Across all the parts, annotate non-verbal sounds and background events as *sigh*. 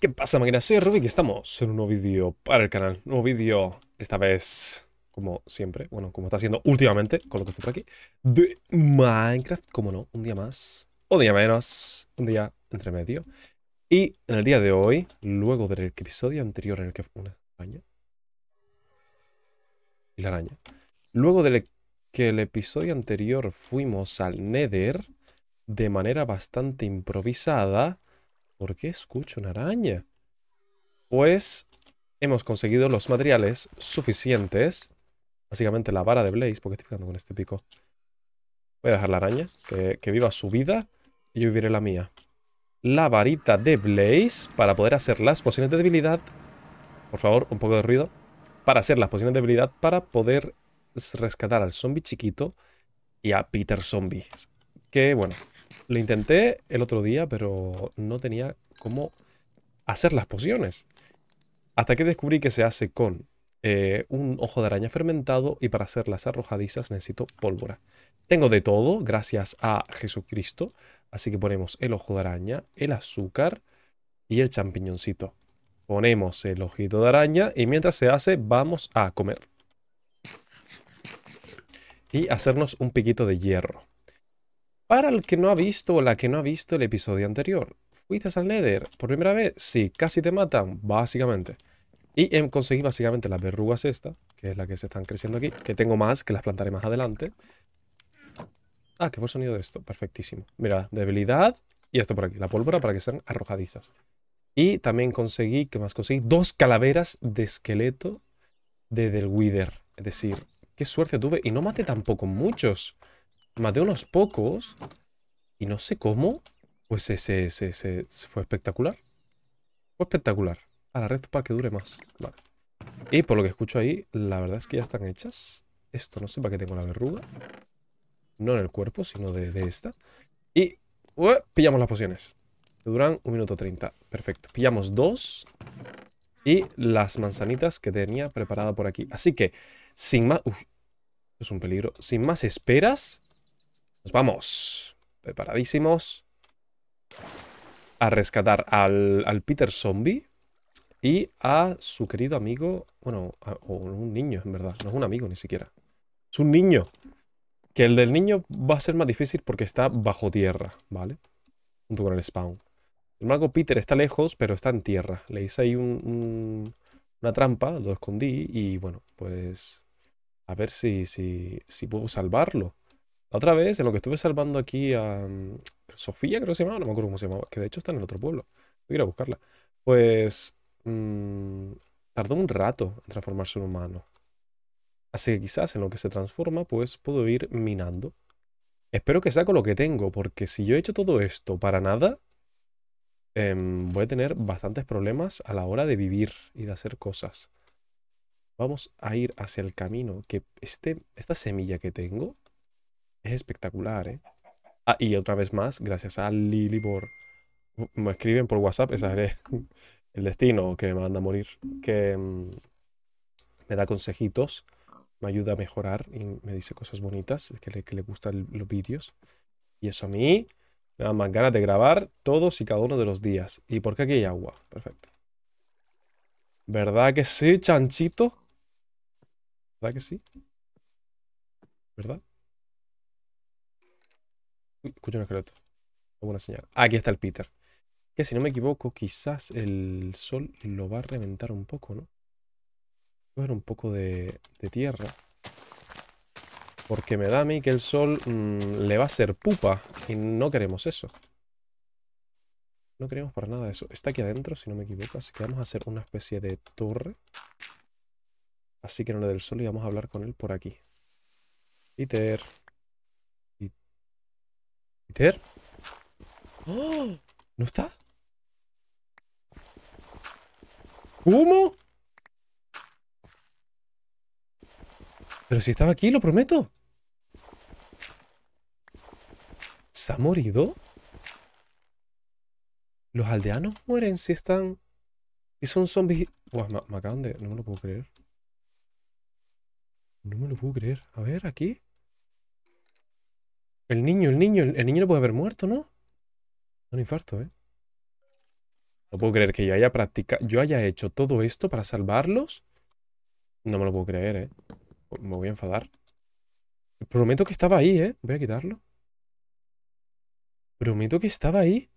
¿Qué pasa máquina? Soy Rubik y estamos en un nuevo vídeo para el canal. Nuevo vídeo, esta vez, como siempre, bueno, como está siendo últimamente, con lo que estoy por aquí, de Minecraft, como no, un día más, un día menos, un día entre medio. Y en el día de hoy, luego del episodio anterior en el que... Una araña. Y la araña. Luego del que el episodio anterior fuimos al Nether de manera bastante improvisada ¿Por qué escucho una araña? Pues hemos conseguido los materiales suficientes. Básicamente la vara de Blaze. ¿Por qué estoy picando con este pico? Voy a dejar la araña. Que, viva su vida. Y yo viviré la mía. La varita de Blaze. Para poder hacer las pociones de debilidad. Por favor, un poco de ruido. Para hacer las pociones de debilidad. Para poder rescatar al zombie chiquito. Y a Peter Zombie. Que bueno, lo intenté el otro día, pero no tenía cómo hacer las pociones. Hasta que descubrí que se hace con eh, un ojo de araña fermentado y para hacer las arrojadizas necesito pólvora. Tengo de todo, gracias a Jesucristo. Así que ponemos el ojo de araña, el azúcar y el champiñoncito. Ponemos el ojito de araña y mientras se hace vamos a comer. Y hacernos un piquito de hierro. Para el que no ha visto o la que no ha visto el episodio anterior, fuiste al Nether por primera vez, sí, casi te matan, básicamente. Y em, conseguí básicamente las verrugas estas, que es la que se están creciendo aquí, que tengo más, que las plantaré más adelante. Ah, qué buen sonido de esto, perfectísimo. Mira, debilidad y esto por aquí, la pólvora para que sean arrojadizas. Y también conseguí, que más conseguí? Dos calaveras de esqueleto de Del Wither. Es decir, qué suerte tuve y no maté tampoco muchos. Mateo unos pocos. Y no sé cómo. Pues ese, fue espectacular. Fue espectacular. A la red para que dure más. Vale. Y por lo que escucho ahí, la verdad es que ya están hechas. Esto no sé para qué tengo la verruga. No en el cuerpo, sino de, esta. Y pillamos las pociones. Que duran un minuto 30. Perfecto. Pillamos dos. Y las manzanitas que tenía preparada por aquí. Así que, sin más... Uf, es un peligro. Sin más esperas, vamos. Preparadísimos. A rescatar al, Peter Zombie. Y a su querido amigo... Bueno, un niño, en verdad. No es un amigo ni siquiera. Es un niño. Que el del niño va a ser más difícil porque está bajo tierra, ¿vale? Junto con el spawn. Sin embargo, Peter está lejos, pero está en tierra. Le hice ahí un, una trampa, lo escondí y bueno, pues... A ver si, si, si puedo salvarlo otra vez, en lo que estuve salvando aquí a mm, Sofía, creo que se llamaba, no me acuerdo cómo se llamaba, que de hecho está en el otro pueblo. Voy a ir a buscarla. Pues mm, tardó un rato en transformarse en humano. Así que quizás en lo que se transforma, pues puedo ir minando. Espero que saco lo que tengo, porque si yo he hecho todo esto para nada, em, voy a tener bastantes problemas a la hora de vivir y de hacer cosas. Vamos a ir hacia el camino que esté esta semilla que tengo es espectacular, ¿eh? Ah, y otra vez más, gracias a Lili por... Me escriben por WhatsApp, esa es el destino que me manda a morir, que mm, me da consejitos, me ayuda a mejorar y me dice cosas bonitas, que le, que le gustan los vídeos. Y eso a mí me da más ganas de grabar todos y cada uno de los días. ¿Y por qué aquí hay agua? Perfecto. ¿Verdad que sí, chanchito? ¿Verdad que sí? ¿Verdad? escucha un esqueleto. señal. Ah, aquí está el Peter. Que si no me equivoco, quizás el sol lo va a reventar un poco, ¿no? Voy un poco de, tierra. Porque me da a mí que el sol mm, le va a hacer pupa. Y no queremos eso. No queremos para nada eso. Está aquí adentro, si no me equivoco. Así que vamos a hacer una especie de torre. Así que no le del sol y vamos a hablar con él por aquí. Peter. ¡Oh! ¿No está? ¿Cómo? Pero si estaba aquí, lo prometo. ¿Se ha morido? Los aldeanos mueren si están... Y son zombies... Buah, me acaban de... No me lo puedo creer. No me lo puedo creer. A ver, aquí. El niño, el niño, el, niño no puede haber muerto, ¿no? Un infarto, ¿eh? No puedo creer que yo haya practicado, yo haya hecho todo esto para salvarlos. No me lo puedo creer, ¿eh? Me voy a enfadar. Prometo que estaba ahí, ¿eh? Voy a quitarlo. Prometo que estaba ahí.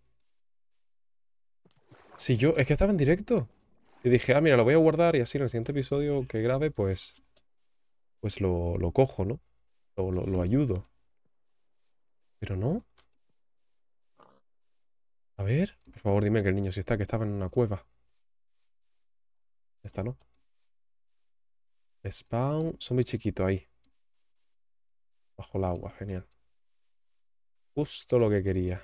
Si yo... Es que estaba en directo. Y dije, ah, mira, lo voy a guardar y así en el siguiente episodio que grabe, pues... Pues lo, lo cojo, ¿no? lo, lo ayudo. Pero no. A ver, por favor, dime que el niño si está, que estaba en una cueva. Esta no. Spawn, muy chiquito ahí. Bajo el agua, genial. Justo lo que quería.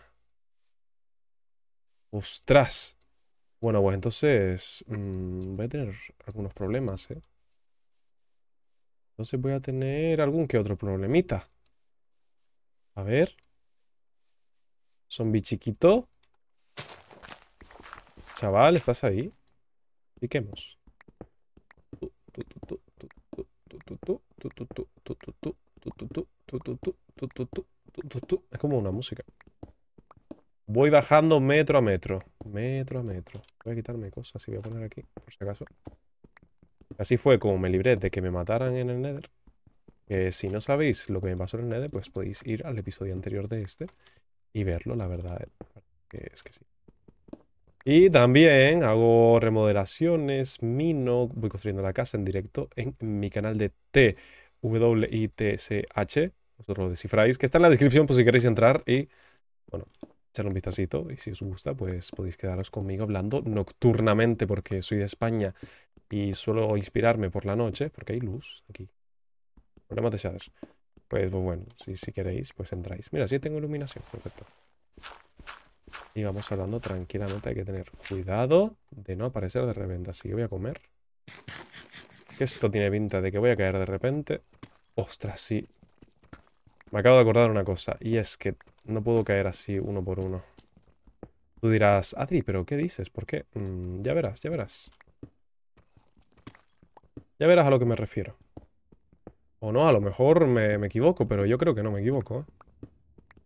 ¡Ostras! Bueno, pues entonces mm, voy a tener algunos problemas, ¿eh? Entonces voy a tener algún que otro problemita. A ver. Zombie chiquito. Chaval, ¿estás ahí? Piquemos. Es como una música. Voy bajando metro a metro. Metro a metro. Voy a quitarme cosas y voy a poner aquí, por si acaso. Así fue como me libré de que me mataran en el Nether. Eh, si no sabéis lo que me pasó en el Nether, pues podéis ir al episodio anterior de este y verlo, la verdad, que es que sí. Y también hago remodelaciones, mino, voy construyendo la casa en directo en mi canal de TWITCH. Vosotros lo descifráis, que está en la descripción por si queréis entrar y, bueno, echar un vistacito. Y si os gusta, pues podéis quedaros conmigo hablando nocturnamente, porque soy de España y suelo inspirarme por la noche, porque hay luz aquí. Problemas de shaders. Pues, bueno, si, queréis, pues entráis. Mira, sí tengo iluminación, perfecto. Y vamos hablando tranquilamente, hay que tener cuidado de no aparecer de repente. Así que voy a comer. Que esto tiene pinta de que voy a caer de repente. Ostras, sí. Me acabo de acordar una cosa, y es que no puedo caer así uno por uno. Tú dirás, Adri, ¿pero qué dices? ¿Por qué? Mm, ya verás, ya verás. Ya verás a lo que me refiero. O no, a lo mejor me, me equivoco, pero yo creo que no me equivoco.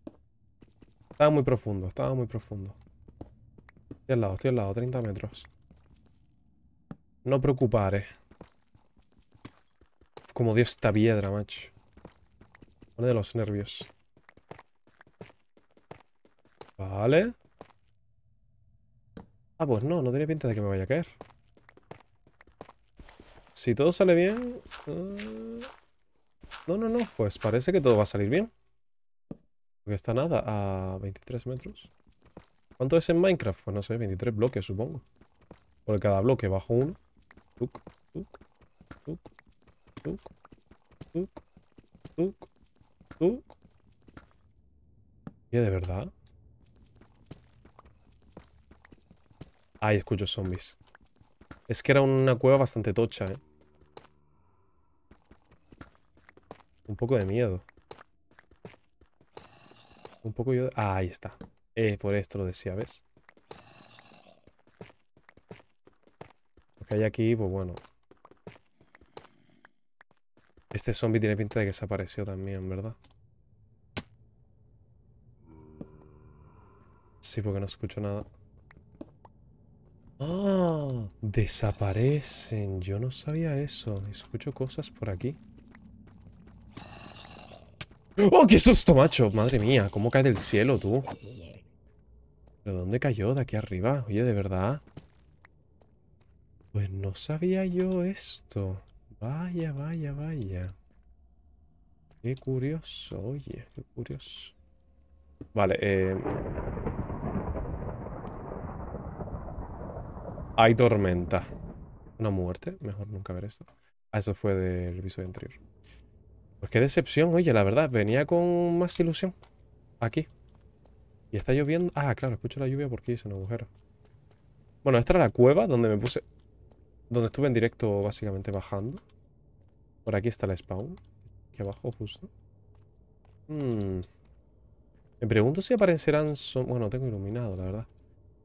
¿eh? Estaba muy profundo, estaba muy profundo. Estoy al lado, estoy al lado, 30 metros. No preocuparé. Como dio esta piedra, macho. Pone de los nervios. Vale. Ah, pues no, no tiene pinta de que me vaya a caer. Si todo sale bien... Eh, no, no, no, pues parece que todo va a salir bien. Porque está nada, a 23 metros. ¿Cuánto es en Minecraft? Pues no sé, 23 bloques, supongo. Porque cada bloque bajo un Tuk, tuk, tuk, tuk, tuk, tuk, tuk. ¿Y de verdad? Ay, escucho zombies. Es que era una cueva bastante tocha, ¿eh? Un poco de miedo. Un poco yo... Ah, ahí está. Eh, por esto lo decía, ¿ves? Lo que hay aquí, pues bueno. Este zombie tiene pinta de que se también, ¿verdad? Sí, porque no escucho nada. ¡Ah! Desaparecen. Yo no sabía eso. Escucho cosas por aquí. ¡Oh, qué susto, macho! Madre mía, cómo cae del cielo, tú. ¿Pero dónde cayó? ¿De aquí arriba? Oye, ¿de verdad? Pues no sabía yo esto. Vaya, vaya, vaya. Qué curioso, oye, qué curioso. Vale, eh... Hay tormenta. Una muerte. Mejor nunca ver esto. Ah, eso fue del episodio anterior. Pues qué decepción, oye, la verdad. Venía con más ilusión. Aquí. Y está lloviendo. Ah, claro, escucho la lluvia porque hice un agujero. Bueno, esta era la cueva donde me puse... Donde estuve en directo básicamente bajando. Por aquí está la spawn. Aquí abajo justo. Hmm. Me pregunto si aparecerán... Bueno, tengo iluminado, la verdad.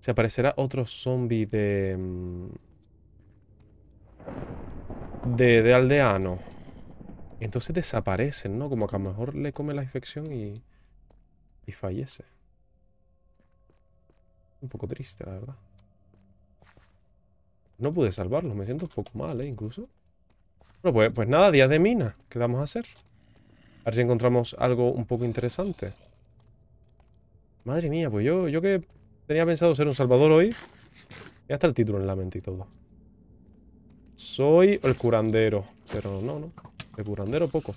Si aparecerá otro zombie De, mm, de aldeano. Entonces desaparecen, ¿no? Como que a lo mejor le come la infección y, y fallece. Un poco triste, la verdad. No pude salvarlos, me siento un poco mal, ¿eh? Incluso. Bueno, pues, pues, nada, Días de mina. ¿Qué vamos a hacer? A ver si encontramos algo un poco interesante. Madre mía, pues yo, yo que tenía pensado ser un salvador hoy. Ya está el título en la mente y todo. Soy el curandero, pero no, no. De curandero poco.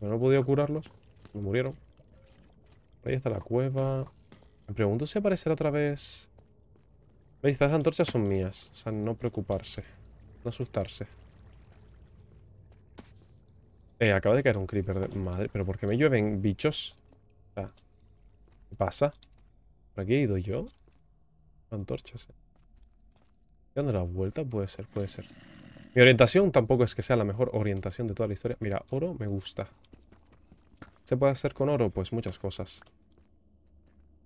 no he podido curarlos. Me murieron. Ahí está la cueva. Me pregunto si aparecerá otra vez... ¿Veis? Estas antorchas son mías. O sea, no preocuparse. No asustarse. Eh, acaba de caer un creeper de madre. ¿Pero por qué me llueven bichos? sea ¿Qué pasa? ¿Por aquí he ido yo? Antorchas, eh. Dando la vuelta, puede ser, puede ser. Mi orientación tampoco es que sea la mejor orientación de toda la historia. Mira, oro me gusta. ¿Se puede hacer con oro? Pues muchas cosas.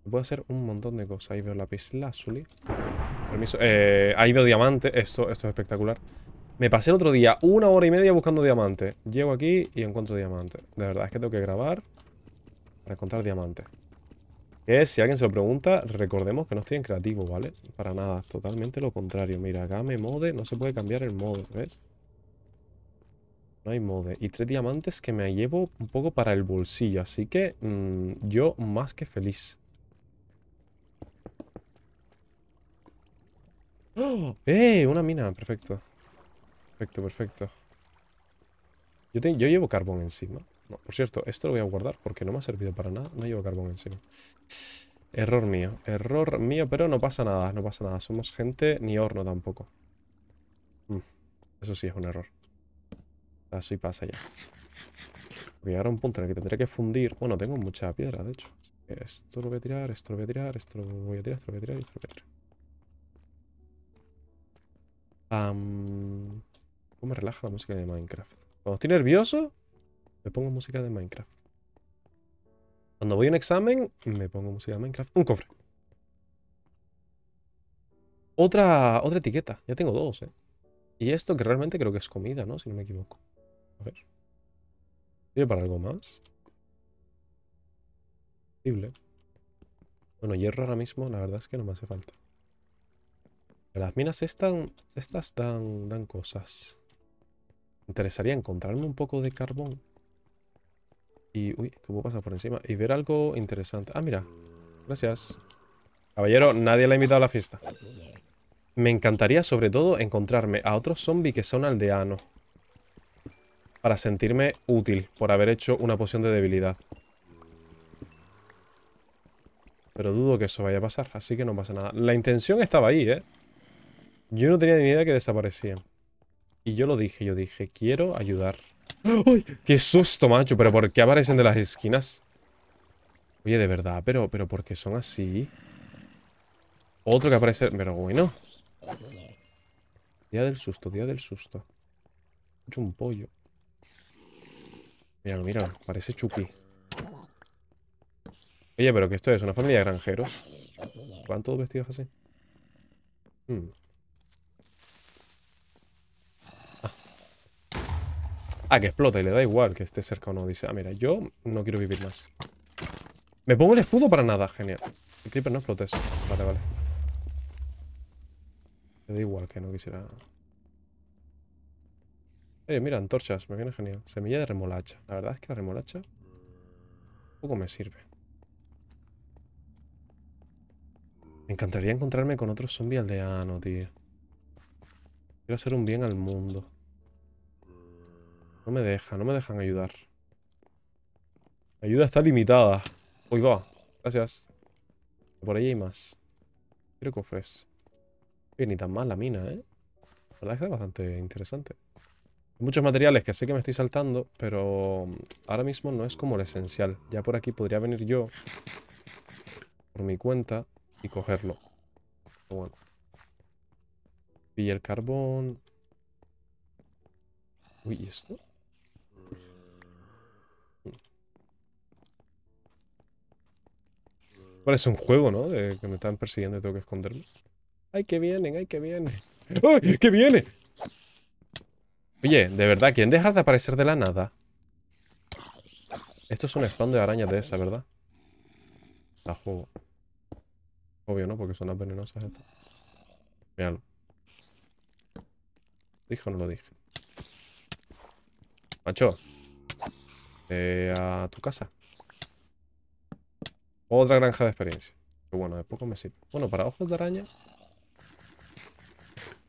Se puede hacer un montón de cosas. Ahí veo lápiz lazuli. Permiso. Eh, ahí veo diamante. Esto, esto es espectacular. Me pasé el otro día una hora y media buscando diamante. Llego aquí y encuentro diamante. De verdad, es que tengo que grabar para encontrar diamante si alguien se lo pregunta, recordemos que no estoy en creativo, ¿vale? Para nada, totalmente lo contrario. Mira, acá me mode, no se puede cambiar el mode, ¿ves? No hay mode. Y tres diamantes que me llevo un poco para el bolsillo, así que mm, yo más que feliz. ¡Oh! ¡Eh! Una mina, perfecto. Perfecto, perfecto. Yo, yo llevo carbón encima. No, por cierto, esto lo voy a guardar porque no me ha servido para nada. No llevo carbón encima. Error mío, error mío, pero no pasa nada, no pasa nada. Somos gente ni horno tampoco. Mm, eso sí es un error. Así pasa ya. Voy a llegar a un punto en el que tendré que fundir. Bueno, tengo mucha piedra, de hecho. Esto lo voy a tirar, esto lo voy a tirar, esto lo voy a tirar, esto lo voy a tirar esto lo voy a tirar. ¿Cómo me relaja la música de Minecraft? estoy nervioso, pongo música de Minecraft. Cuando voy a un examen, me pongo música de Minecraft. Un cofre. Otra, otra etiqueta. Ya tengo dos, ¿eh? Y esto que realmente creo que es comida, ¿no? Si no me equivoco. A ver. ¿Sirve para algo más? Posible. Bueno, hierro ahora mismo, la verdad es que no me hace falta. Las minas están, estas dan, dan cosas. Me interesaría encontrarme un poco de carbón. Y, uy, ¿cómo por encima? Y ver algo interesante. Ah, mira. Gracias. Caballero, nadie le ha invitado a la fiesta. Me encantaría, sobre todo, encontrarme a otro zombie que sea un aldeano. Para sentirme útil por haber hecho una poción de debilidad. Pero dudo que eso vaya a pasar, así que no pasa nada. La intención estaba ahí, ¿eh? Yo no tenía ni idea que desaparecían. Y yo lo dije, yo dije, quiero ayudar. ¡Ay! ¡Qué susto, macho! ¿Pero por qué aparecen de las esquinas? Oye, de verdad, pero, pero ¿por qué son así? Otro que aparece... Pero bueno. Día del susto, día del susto. He un pollo. Míralo, míralo. Parece Chucky. Oye, pero que esto es una familia de granjeros. ¿Van todos vestidos así? Hmm. Ah, que explota y le da igual que esté cerca o no. Dice, ah, mira, yo no quiero vivir más. Me pongo el escudo para nada, genial. El creeper no explota eso. Vale, vale. Le da igual que no quisiera... Eh, mira, antorchas, me viene genial. Semilla de remolacha. La verdad es que la remolacha... Poco me sirve. Me encantaría encontrarme con otro zombie aldeano, tío. Quiero hacer un bien al mundo. No me deja, no me dejan ayudar. La ayuda está limitada. Uy, va. Gracias. Por ahí hay más. Quiero cofres. ni tan mal la mina, ¿eh? La verdad es que es bastante interesante. Hay muchos materiales que sé que me estoy saltando, pero mm, ahora mismo no es como lo esencial. Ya por aquí podría venir yo por mi cuenta y cogerlo. Pero bueno. Pille el carbón. Uy, ¿y esto? Parece un juego, ¿no? De que me están persiguiendo y tengo que esconderme. ¡Ay, que vienen! ¡Ay, que vienen! *laughs* ¡Ay, que viene! Oye, de verdad, ¿quién deja de aparecer de la nada? Esto es un spawn de arañas de esa, ¿verdad? La juego. Obvio, ¿no? Porque son las venenosas estas. Míralo. ¿Dijo o no lo dije? Macho. Eh, a tu casa. Otra granja de experiencia. Pero bueno, de poco me sirve. Bueno, para ojos de araña...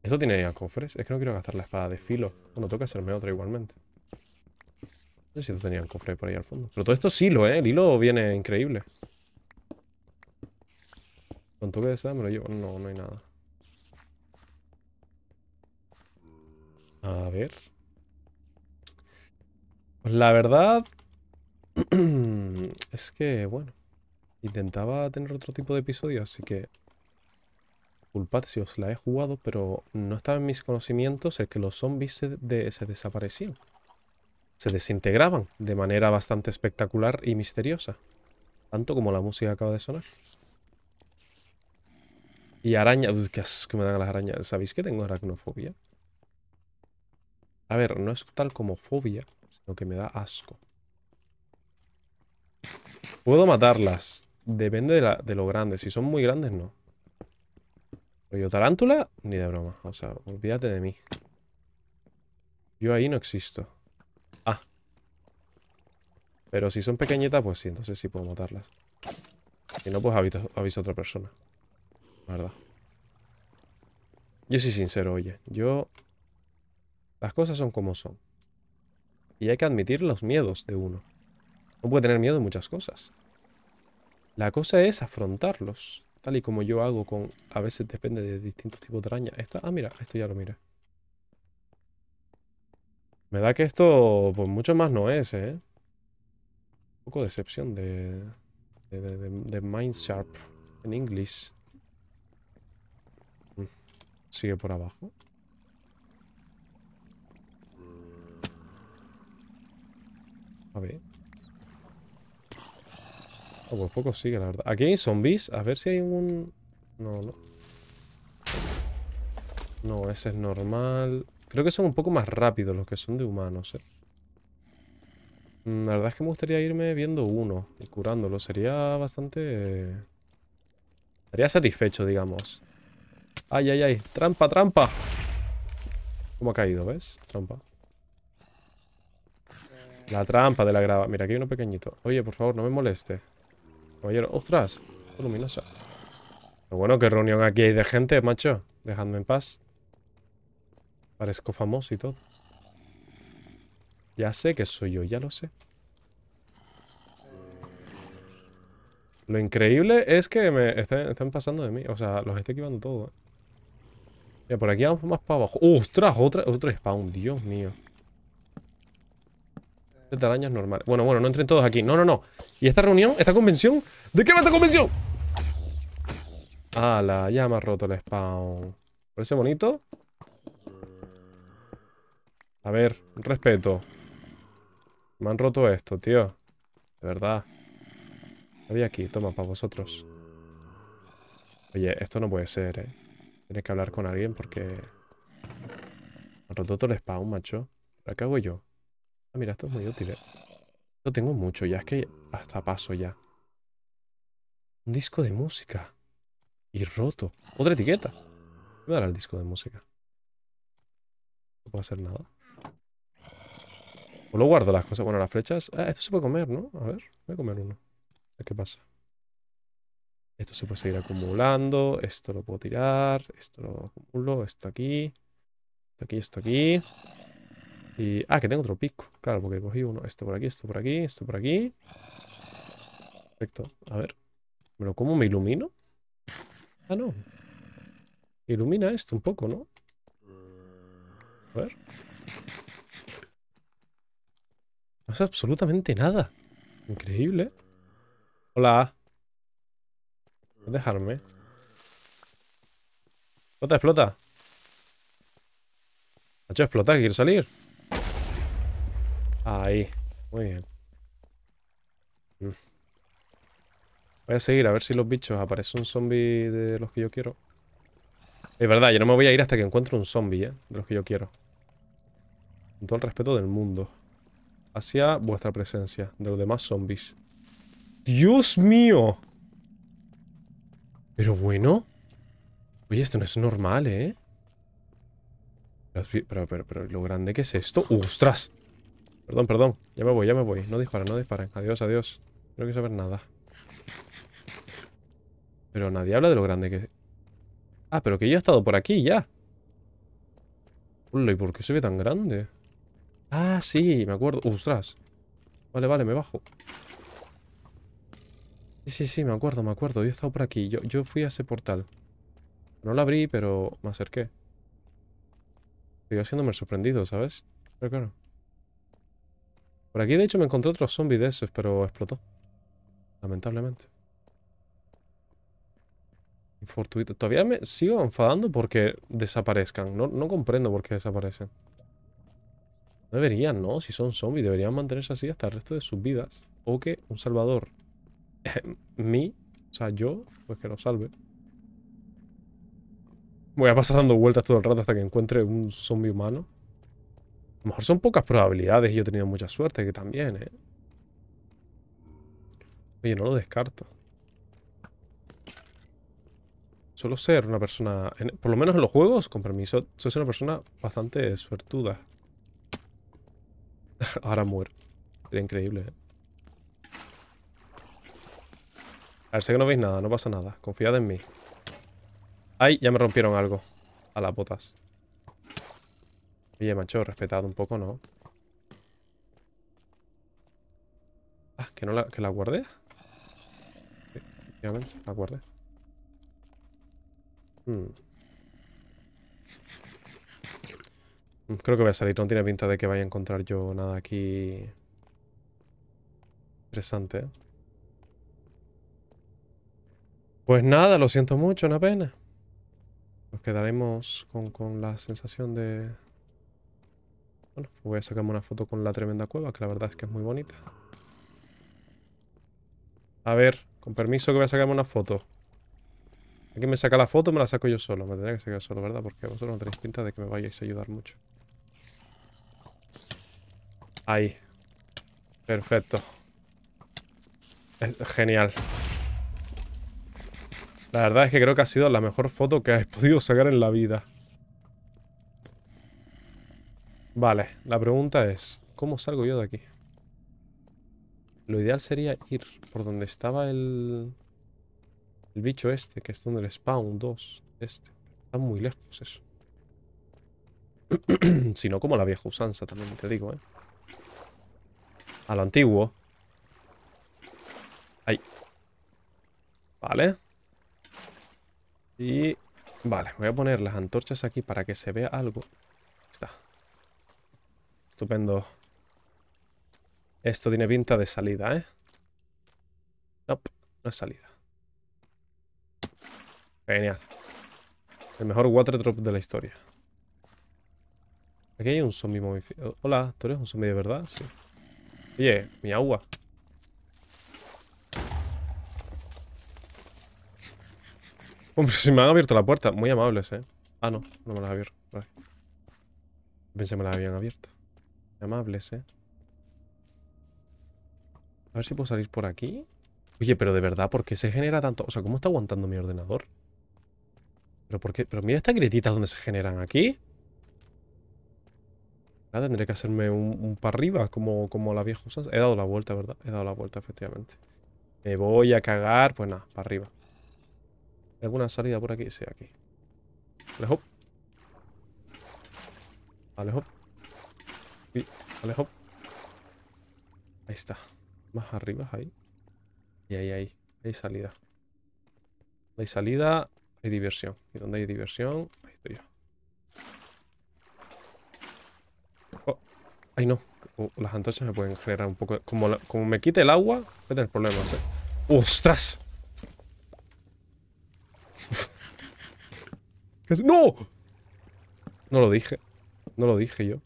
¿Esto tiene ya cofres? Es que no quiero gastar la espada de filo. Bueno, toca hacerme otra igualmente. No sé si esto tenía un cofre por ahí al fondo. Pero todo esto es hilo, ¿eh? El hilo viene increíble. Con toque de seda me lo llevo. No, no hay nada. A ver. Pues la verdad... *clears throat* es que, bueno. Intentaba tener otro tipo de episodio, así que... Culpad si os la he jugado, pero no estaba en mis conocimientos el que los zombies se, desaparecían. Se desintegraban de manera bastante espectacular y misteriosa. Tanto como la música acaba de sonar. Y arañas. Qué asco me dan las arañas. ¿Sabéis que tengo aracnofobia? A ver, no es tal como fobia, sino que me da asco. Puedo matarlas. Depende de, lo grande. Si son muy grandes, no. Rollo tarántula, ni de broma. O sea, olvídate de mí. Yo ahí no existo. Ah. Pero si son pequeñitas, pues sí, entonces sí puedo matarlas. Si no, pues avisa a otra persona. La verdad. Yo soy sincero, oye. Yo... Las cosas son como son. Y hay que admitir los miedos de uno. No puede tener miedo de muchas cosas. La cosa es afrontarlos, tal y como yo hago con... A veces depende de distintos tipos de arañas. Esta... Ah, mira, esto ya lo mira. Me da que esto, pues mucho más no es, ¿eh? Un poco de excepción de, de, de Mind Sharp en inglés. Mm. Sigue por abajo. A ver. Pues poco sigue, la verdad. Aquí hay zombies. A ver si hay un... No, no. No, ese es normal. Creo que son un poco más rápidos los que son de humanos, ¿eh? Mm, la verdad es que me gustaría irme viendo uno y curándolo. Sería bastante... Estaría satisfecho, digamos. ¡Ay, ay, ay! ¡Trampa, trampa! ¿Cómo ha caído, ves? Trampa. La trampa de la grava. Mira, aquí hay uno pequeñito. Oye, por favor, no me moleste. Caballero, ¡ostras! Luminosa. Pero bueno, qué reunión aquí hay de gente, macho. Dejadme en paz. Parezco famoso y todo. Ya sé que soy yo, ya lo sé. Lo increíble es que me están pasando de mí. O sea, los estoy equivando todo. Ya ¿eh? por aquí vamos más para abajo. ¡Ostras! Otra, otro spawn, Dios mío de arañas normales. Bueno, bueno, no entren todos aquí. No, no, no. ¿Y esta reunión? ¿Esta convención? ¿De qué va esta convención? Ah, la Ya me ha roto el spawn. ¿Parece bonito? A ver, respeto. Me han roto esto, tío. De verdad. Había aquí, toma, para vosotros. Oye, esto no puede ser, eh. Tienes que hablar con alguien porque... Me han roto todo el spawn, macho. ¿Para qué hago yo? Ah, mira, esto es muy útil, ¿eh? tengo mucho, ya es que hasta paso ya. Un disco de música. Y roto. Otra etiqueta. ¿Qué me dará el disco de música? No puedo hacer nada. O lo guardo las cosas. Bueno, las flechas... Ah, esto se puede comer, ¿no? A ver, voy a comer uno. A ver qué pasa. Esto se puede seguir acumulando. Esto lo puedo tirar. Esto lo acumulo. Esto aquí. Esto aquí, esto aquí ah, que tengo otro pico. Claro, porque cogí uno. Esto por aquí, esto por aquí, esto por aquí. Perfecto. A ver. ¿Pero cómo me ilumino? Ah, no. Ilumina esto un poco, ¿no? A ver. No es absolutamente nada. Increíble. Hola. dejarme? Explota, explota. ¿Ha hecho que quiero salir. Ahí. Muy bien. Mm. Voy a seguir a ver si los bichos aparece un zombie de los que yo quiero. Es verdad, yo no me voy a ir hasta que encuentro un zombie, ¿eh? De los que yo quiero. Con todo el respeto del mundo. Hacia vuestra presencia, de los demás zombies. ¡Dios mío! Pero bueno. Oye, esto no es normal, ¿eh? Pero, pero, pero, pero lo grande que es esto. ¡Ostras! Perdón, perdón. Ya me voy, ya me voy. No disparen, no disparen. Adiós, adiós. No quiero saber nada. Pero nadie habla de lo grande que... Ah, pero que yo he estado por aquí ya. ¿y ¿por qué se ve tan grande? Ah, sí, me acuerdo. ¡Ostras! Vale, vale, me bajo. Sí, sí, sí, me acuerdo, me acuerdo. Yo he estado por aquí. Yo, yo fui a ese portal. No lo abrí, pero me acerqué. Estoy haciéndome sorprendido, ¿sabes? Pero claro. Por aquí, de hecho, me encontré otros zombies de esos, pero explotó. Lamentablemente. Infortuito. Todavía me sigo enfadando porque desaparezcan. No, comprendo por qué desaparecen. No deberían, ¿no? Si son zombies, deberían mantenerse así hasta el resto de sus vidas. O que un salvador, eh, mi o sea, yo, pues que lo salve. Voy a pasar dando vueltas todo el rato hasta que encuentre un zombie humano. A lo mejor son pocas probabilidades y yo he tenido mucha suerte, que también, ¿eh? Oye, no lo descarto. Suelo ser una persona... por lo menos en los juegos, con permiso, soy una persona bastante suertuda. *laughs* Ahora muero. Sería increíble, ¿eh? A ver, sé que no veis nada, no pasa nada. Confiad en mí. Ay, ya me rompieron algo. A las botas. Oye, macho, respetado un poco, ¿no? Ah, ¿que no la, que la guardé? la guardé. Hmm. Hmm, creo que voy a salir. No tiene pinta de que vaya a encontrar yo nada aquí... Interesante, Pues nada, lo siento mucho, una pena. Nos quedaremos con, con la sensación de, voy a sacarme una foto con la tremenda cueva, que la verdad es que es muy bonita. A ver, con permiso que voy a sacarme una foto. Aquí me saca la foto, me la saco yo solo. Me tendría que sacar solo, ¿verdad? Porque vosotros no tenéis pinta de que me vayáis a ayudar mucho. Ahí. Perfecto. genial. La verdad es que creo que ha sido la mejor foto que he *laughs* podido sacar en la vida. Vale, la pregunta es, ¿cómo salgo yo de aquí? Lo ideal sería ir por donde estaba el... El bicho este, que es donde el spawn 2, este. Está muy lejos eso. *clears throat* si no, como la vieja usanza, también te digo, ¿eh? A lo antiguo. Ahí. Vale. Y... Vale, voy a poner las antorchas aquí para que se vea algo. Está. Estupendo. Esto tiene pinta de salida, ¿eh? No, nope, no es salida. Genial. El mejor water drop de la historia. Aquí hay un zombie móvil. Hola, ¿tú eres un zombie de verdad? Sí. Oye, mi agua. Hombre, si me han abierto la puerta. Muy amables, ¿eh? Ah, no, no me las abierto. Pensé que me las habían abierto. Amables, ¿eh? A ver si puedo salir por aquí. Oye, pero de verdad, ¿por qué se genera tanto? O sea, ¿cómo está aguantando mi ordenador? ¿Pero por qué? Pero mira estas grietitas donde se generan aquí. Ah tendré que hacerme un, par para arriba, como, como la vieja usanza. He dado la vuelta, ¿verdad? He dado la vuelta, efectivamente. Me voy a cagar. Pues nada, para arriba. alguna salida por aquí? Sí, aquí. Vale, hop. Vale, hop alejo. Ahí está. Más arriba, ahí. Y ahí, ahí. Hay salida. hay salida, hay diversión. Y donde hay diversión, ahí estoy yo. Oh, ay, no. Uh, las antorchas me pueden generar un poco... Como, Como me quite el agua, voy a tener problemas, eh. ¡Ostras! *laughs* ¡No! No lo dije. No lo dije yo.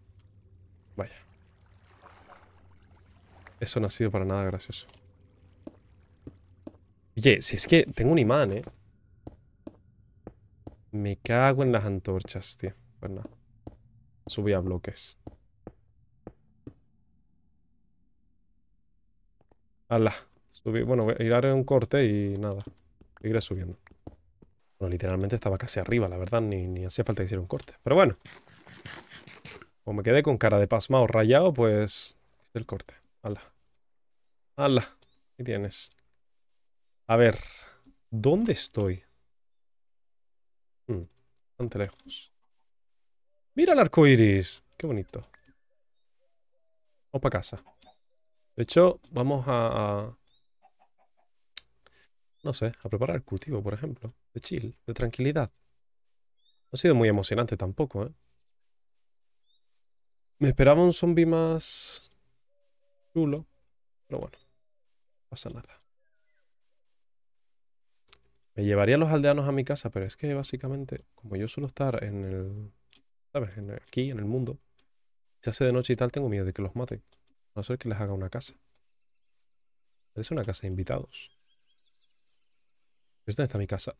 Eso no ha sido para nada gracioso. Oye, si es que tengo un imán, ¿eh? Me cago en las antorchas, tío. Pues nada. Subí a bloques. Ala. Subí. Bueno, voy a ir a un corte y nada. Iré subiendo. Bueno, literalmente estaba casi arriba, la verdad. Ni, ni hacía falta que hiciera un corte. Pero bueno. Como me quedé con cara de pasmado rayado, pues... Hice el corte. Hala. Hala. aquí tienes? A ver. ¿Dónde estoy? Hmm, bastante lejos. ¡Mira el arco iris! ¡Qué bonito! Vamos para casa. De hecho, vamos a, No sé, a preparar el cultivo, por ejemplo. De chill, de tranquilidad. No ha sido muy emocionante tampoco, ¿eh? Me esperaba un zombie más... Chulo. Pero bueno, no pasa nada. Me llevaría a los aldeanos a mi casa, pero es que básicamente, como yo suelo estar en el... ¿Sabes? aquí, en el mundo. Se hace de noche y tal, tengo miedo de que los maten. A no ser que les haga una casa. Es una casa de invitados. ¿Dónde está mi casa?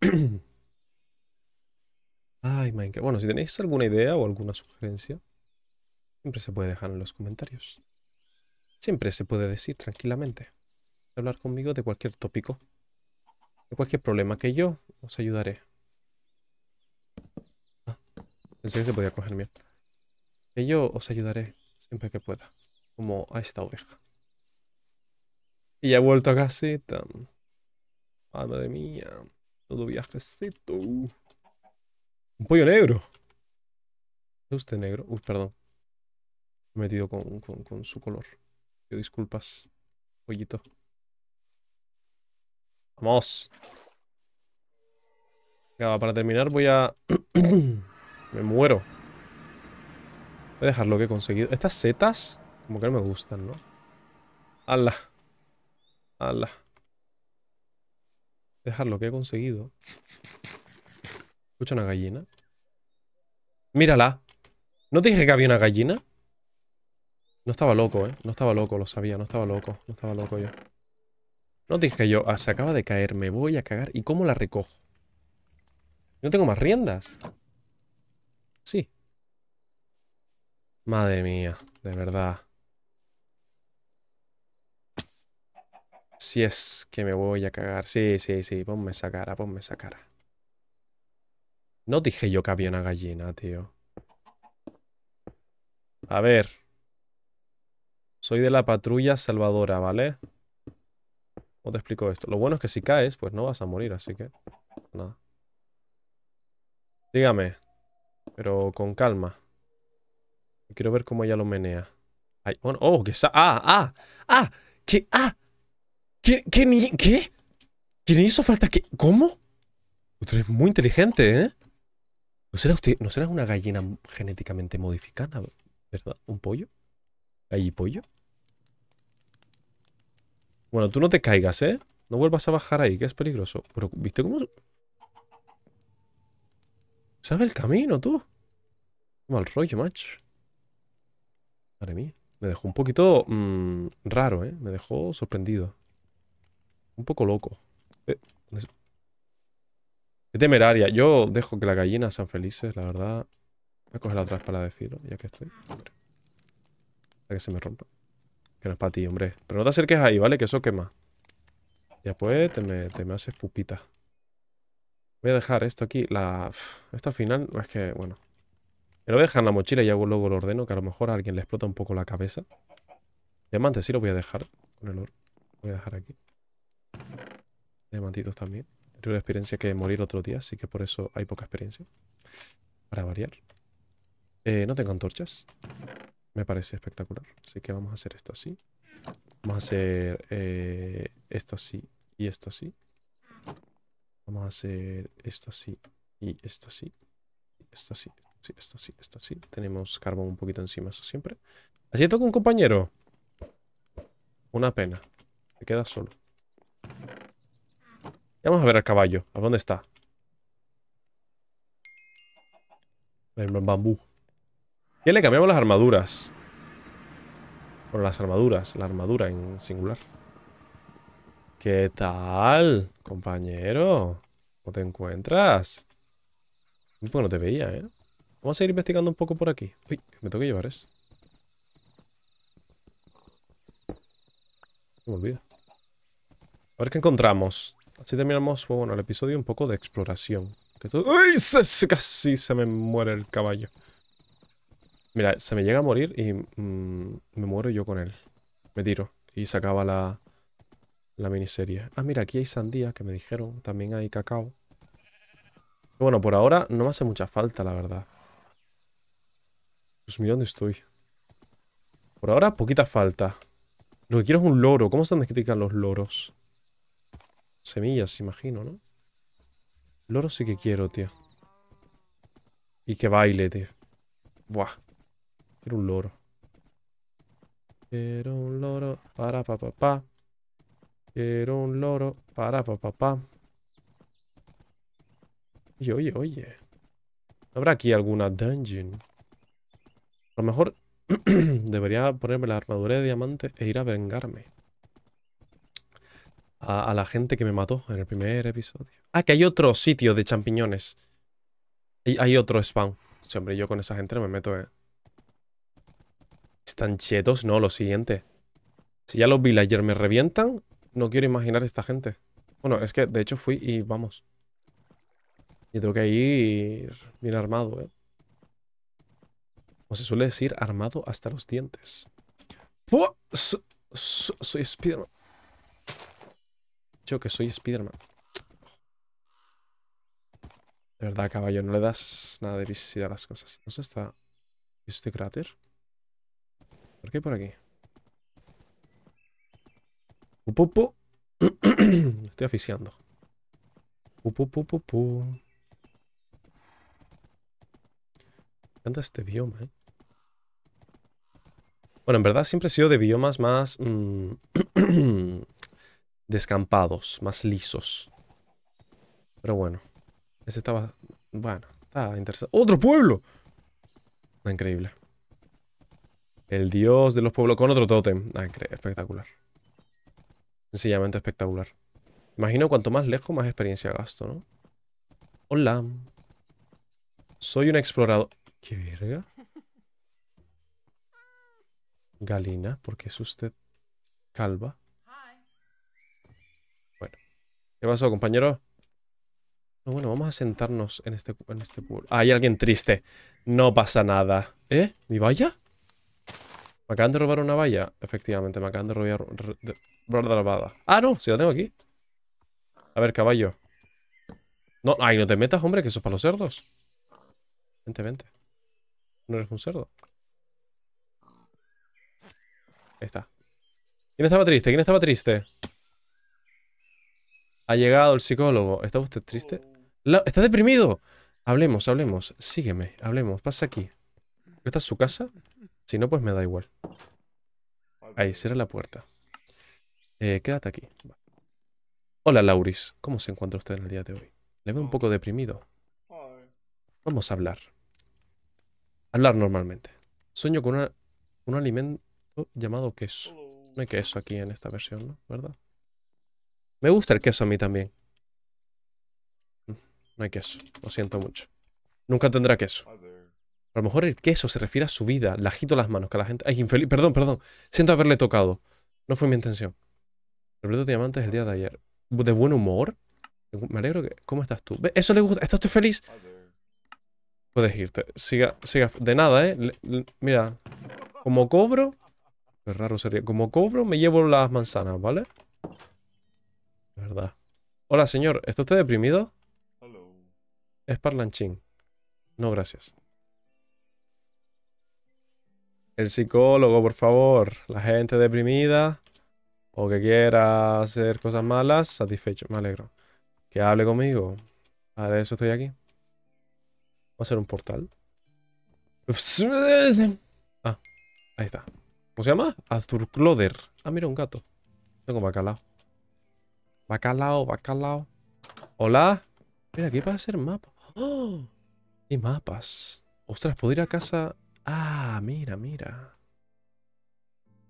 *clears throat* Ay, Minecraft. Bueno, si tenéis alguna idea o alguna sugerencia, Siempre se puede dejar en los comentarios. Siempre se puede decir tranquilamente. Hablar conmigo de cualquier tópico. De cualquier problema que yo os ayudaré. Ah, que se podía coger Que yo os ayudaré siempre que pueda. Como a esta oveja. Y ya he vuelto a casita. Madre mía. Todo viajecito. Un pollo negro. usted negro? Uy, perdón metido con, con, con su color. Pido disculpas, pollito. ¡Vamos! para terminar voy a... *coughs* me muero. Voy a dejar lo que he conseguido. Estas setas como que no me gustan, ¿no? ¡Hala! ¡Hala! Dejar lo que he conseguido. Escucha una gallina. Mírala. ¿No te dije que había una gallina? No estaba loco, ¿eh? No estaba loco, lo sabía. No estaba loco. No estaba loco yo. No dije yo, ah, se acaba de caer, me voy a cagar. ¿Y cómo la recojo? No tengo más riendas. Sí. Madre mía, de verdad. Si es que me voy a cagar. Sí, sí, sí. Ponme esa cara, ponme esa cara. No dije yo que había una gallina, tío. A ver. Soy de la patrulla salvadora, ¿vale? ¿Cómo te explico esto? Lo bueno es que si caes, pues no vas a morir, así que... Nada. Dígame. Pero con calma. Quiero ver cómo ella lo menea. Ay, oh, oh, que sa... ¡Ah! ¡Ah! ¡Ah! ¿Qué? ¡Ah! ¿Qué? ¿Qué? Ni, ¿Qué? ¿Quién hizo falta qué? ¿Cómo? Usted es muy inteligente, ¿eh? ¿No será usted... ¿No será una gallina genéticamente modificada? ¿Verdad? ¿Un pollo? ¿Gallipollo? pollo? Bueno, tú no te caigas, ¿eh? No vuelvas a bajar ahí, que es peligroso. Pero, ¿viste cómo...? ¿Sabes el camino, tú? mal rollo, macho. Madre mía. Me dejó un poquito mm, raro, ¿eh? Me dejó sorprendido. Un poco loco. Eh, es... temeraria. Yo dejo que la gallina sean felices, la verdad. Voy a coger la para de filo, ya que estoy. Para que se me rompa. Que no es para ti, hombre. Pero no te acerques ahí, ¿vale? Que eso quema. Ya después te me, haces pupita. Voy a dejar esto aquí. La... Esto al final es que, bueno. Me lo voy a dejar en la mochila y luego lo ordeno, que a lo mejor a alguien le explota un poco la cabeza. Diamantes sí lo voy a dejar con el oro. voy a dejar aquí. Diamantitos también. Tengo la experiencia que morir otro día, así que por eso hay poca experiencia. Para variar. Eh, no tengo antorchas. Me parece espectacular. Así que vamos a hacer esto así. Vamos a hacer eh, esto así y esto así. Vamos a hacer esto así y esto así. Esto así, esto así, esto así, esto así. Tenemos carbón un poquito encima, eso siempre. Así toca un compañero. Una pena. Te queda solo. vamos a ver al caballo. ¿A dónde está? El bambú. ¿Qué le cambiamos las armaduras. Bueno, las armaduras, la armadura en singular. ¿Qué tal, compañero? ¿Cómo te encuentras? Bueno, no te veía, ¿eh? Vamos a seguir investigando un poco por aquí. Uy, me tengo que llevar eso. Me olvida. A ver qué encontramos. Así terminamos, bueno, el episodio un poco de exploración. ¡Uy! casi se me muere el caballo. Mira, se me llega a morir y mm, me muero yo con él. Me tiro. Y se acaba la, la miniserie. Ah, mira, aquí hay sandía, que me dijeron. También hay cacao. bueno, por ahora no me hace mucha falta, la verdad. Pues mira dónde estoy. Por ahora, poquita falta. Lo que quiero es un loro. ¿Cómo se domestican los loros? Semillas, imagino, ¿no? Loro sí que quiero, tío. Y que baile, tío. Buah. Quiero un loro. Quiero un loro para papá. Pa, pa. Quiero un loro para papá. Pa, oye, oye, oye. ¿Habrá aquí alguna dungeon? A lo mejor *clears throat* debería ponerme la armadura de diamante e ir a vengarme. A, la gente que me mató en el primer episodio. Ah, que hay otro sitio de champiñones. hay otro spawn. Siempre yo con esa gente no me meto, en... Eh. Están chetos, ¿no? Lo siguiente. Si ya los villagers me revientan, no quiero imaginar a esta gente. Bueno, es que de hecho fui y vamos. Y tengo que ir bien armado, ¿eh? Como se suele decir, armado hasta los dientes. soy Spiderman. Yo que soy Spiderman. De verdad, caballo, no le das nada de visibilidad a las cosas. ¿No está este cráter? ¿Por qué por aquí? Pupupu. *clears throat* Estoy aficiando. Pupupupupu. Me encanta este bioma, ¿eh? Bueno, en verdad siempre he sido de biomas más... Mm, *clears throat* descampados, más lisos. Pero bueno. Ese estaba... Bueno, estaba interesante. ¡Otro pueblo! Increíble. El dios de los pueblos con otro totem. Ah, espectacular. Sencillamente espectacular. Imagino cuanto más lejos, más experiencia gasto, ¿no? Hola. Soy un explorador. ¿Qué verga? Galina, ¿por qué es usted calva? Bueno. ¿Qué pasó, compañero? Bueno, vamos a sentarnos en este, este pueblo. Ah, hay alguien triste. No pasa nada. ¿Eh? ¿Mi vaya. ¿Me acaban de robar una valla? Efectivamente, me acaban de robar... la ¡Ah, no! Si la tengo aquí. A ver, caballo. No, ay, no te metas, hombre, que eso es para los cerdos. Vente, vente. No eres un cerdo. Ahí está. ¿Quién estaba triste? ¿Quién estaba triste? Ha llegado el psicólogo. ¿Está usted triste? ¡Está deprimido! Hablemos, hablemos. Sígueme, hablemos. Pasa aquí. ¿Esta es su casa? Si no, pues me da igual. Ahí, será la puerta. Eh, quédate aquí. Hola, Lauris. ¿Cómo se encuentra usted en el día de hoy? Le veo un poco deprimido. Vamos a hablar. Hablar normalmente. Sueño con un alimento llamado queso. Oh. No hay queso aquí en esta versión, ¿no? ¿Verdad? Me gusta el queso a mí también. Mm, no hay queso. Lo siento mucho. Nunca tendrá queso. A lo mejor el queso se refiere a su vida. Le agito las manos, que la gente... ¡Ay, infeliz! Perdón, perdón. Siento haberle tocado. No fue mi intención. El de diamantes el día de ayer. ¿De buen humor? Me alegro que... ¿Cómo estás tú? ¿Eso le gusta? ¿Estás feliz? Puedes irte. Siga, siga. De nada, ¿eh? mira. Como cobro... Qué raro sería. Como cobro, me llevo las manzanas, ¿vale? Verdad. Hola, señor. ¿Está usted deprimido? Hello. Es parlanchín. No, gracias. El psicólogo, por favor. La gente deprimida o que quiera hacer cosas malas, satisfecho. Me alegro. Que hable conmigo. Para eso estoy aquí. Voy a hacer un portal. *laughs* Ah, ahí está. ¿Cómo se llama? Azurcloder. Ah, mira, un gato. Tengo bacalao. Bacalao, bacalao. Hola. Mira, aquí a ser mapa. *gasps* ¡Oh! Y mapas. Ostras, ¿puedo ir a casa Ah, mira, mira.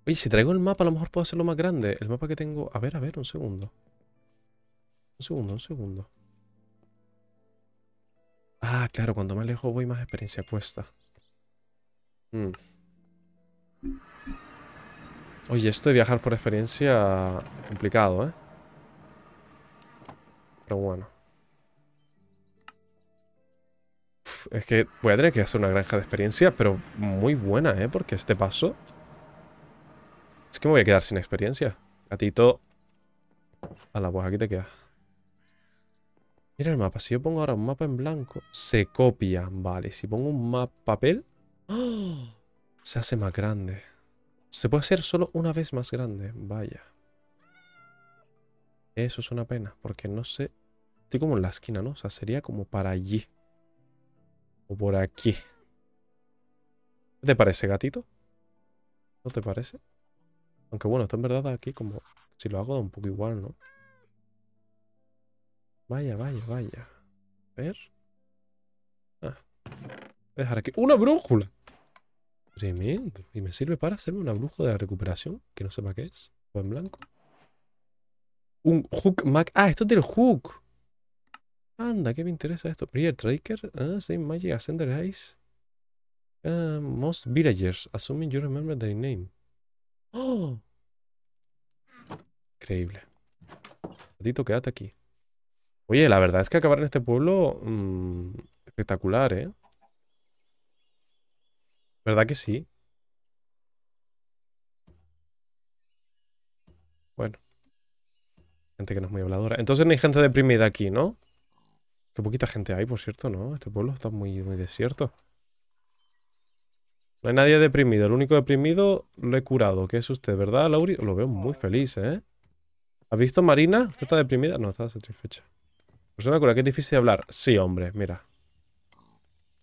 Oye, si traigo el mapa, a lo mejor puedo hacerlo más grande. El mapa que tengo... A ver, a ver, un segundo. Un segundo, un segundo. Ah, claro, cuando más lejos voy, más experiencia puesta. Mm. Oye, esto de viajar por experiencia... Complicado, ¿eh? Pero bueno. es que voy a tener que hacer una granja de experiencia, pero muy buena, ¿eh? Porque este paso... Es que me voy a quedar sin experiencia. Gatito. la pues aquí te queda Mira el mapa. Si yo pongo ahora un mapa en blanco, se copia. Vale, si pongo un mapa papel... ¡oh! Se hace más grande. Se puede hacer solo una vez más grande. Vaya. Eso es una pena, porque no sé... Estoy como en la esquina, ¿no? O sea, sería como para allí. O por aquí. ¿Qué te parece, gatito? ¿No te parece? Aunque bueno, esto en verdad aquí como... Si lo hago da un poco igual, ¿no? Vaya, vaya, vaya. A ver. Ah. Voy a dejar aquí. ¡Una brújula! Tremendo. Y me sirve para hacerme una abrujo de la recuperación. Que no sepa qué es. O en blanco. Un hook mac Ah, esto es del hook. Anda, ¿qué me interesa esto? Prier Tracker, ah, Same Magic, Ascender ice. Ah, most Villagers, assuming you remember their name. ¡Oh! Increíble. Ratito, quédate aquí. Oye, la verdad es que acabar en este pueblo... Mm, espectacular, ¿eh? ¿Verdad que sí? Bueno. Gente que no es muy habladora. Entonces no hay gente deprimida aquí, ¿no? Qué poquita gente hay, por cierto, ¿no? Este pueblo está muy, muy desierto. No hay nadie deprimido. El único deprimido lo he curado, que es usted, ¿verdad, Lauri? Lo veo muy feliz, ¿eh? ¿Has visto Marina? ¿Usted está deprimida? No, está satisfecha. Persona cura, que es difícil hablar. Sí, hombre, mira.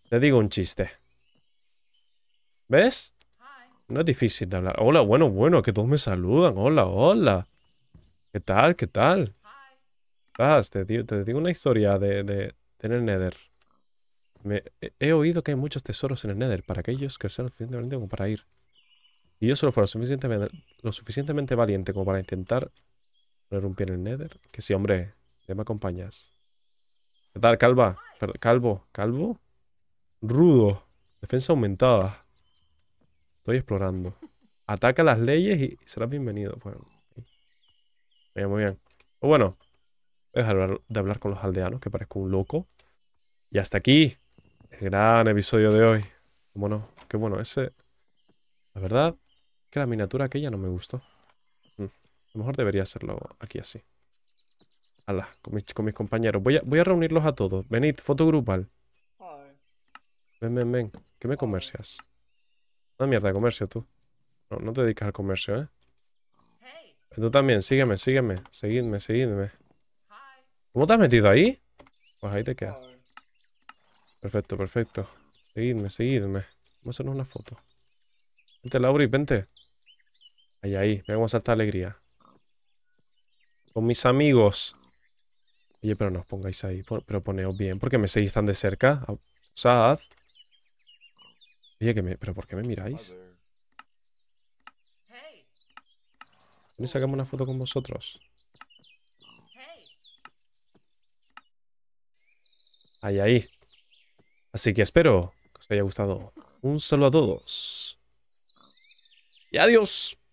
Te digo un chiste. ¿Ves? No es difícil de hablar. Hola, bueno, bueno, que todos me saludan. Hola, hola. ¿Qué tal? ¿Qué tal? Ah, te digo, una historia de, de, Nether. he oído que hay muchos tesoros en el Nether para aquellos que sean suficientemente como para ir. Y yo solo fuera suficientemente, lo suficientemente valiente como para intentar poner un pie en el Nether. Que si hombre, ya me acompañas. ¿Qué tal, calva? calvo, calvo. Rudo. Defensa aumentada. Estoy explorando. Ataca las leyes y serás bienvenido. muy bien, muy bien. Pues bueno, dejar de hablar con los aldeanos, que parezco un loco. Y hasta aquí el gran episodio de hoy. Bueno, qué bueno ese. La verdad que la miniatura aquella no me gustó. Mm, a lo mejor debería hacerlo aquí así. Hala, con mis, compañeros. Voy a, reunirlos a todos. Venid, foto grupal. Ven, ven, ven. ¿Qué me comercias? Una mierda de comercio, tú. No, no te dedicas al comercio, ¿eh? Tú también, sígueme, sígueme. Seguidme, seguidme. ¿Cómo te has metido ahí? Pues ahí te queda. Perfecto, perfecto. Seguidme, seguidme. Vamos a hacernos una foto. Vente, Lauri, vente. Ahí, ahí. Mira a alegría. Con mis amigos. Oye, pero no os pongáis ahí. Pero poneos bien, porque me seguís tan de cerca. Usad. Oye, que me... ¿pero por qué me miráis? ¿Me sacamos una foto con vosotros? Ahí, ahí. Así que espero que os haya gustado. Un saludo a todos. Y adiós.